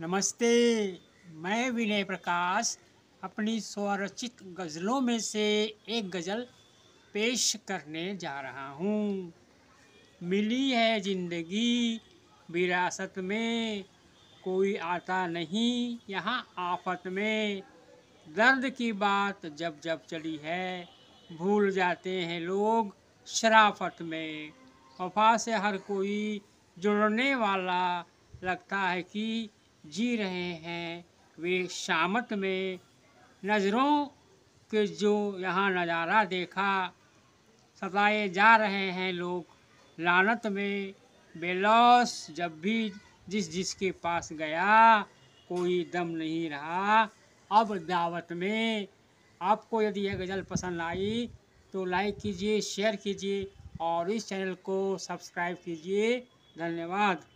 नमस्ते मैं विनय प्रकाश अपनी स्वरचित गज़लों में से एक गज़ल पेश करने जा रहा हूँ मिली है ज़िंदगी विरासत में कोई आता नहीं यहाँ आफत में दर्द की बात जब जब चली है भूल जाते हैं लोग शराफत में वफा से हर कोई जुड़ने वाला लगता है कि जी रहे हैं वे शामत में नज़रों के जो यहाँ नज़ारा देखा सताए जा रहे हैं लोग लानत में बेलौस जब भी जिस जिसके पास गया कोई दम नहीं रहा अब दावत में आपको यदि यह गज़ल पसंद आई तो लाइक कीजिए शेयर कीजिए और इस चैनल को सब्सक्राइब कीजिए धन्यवाद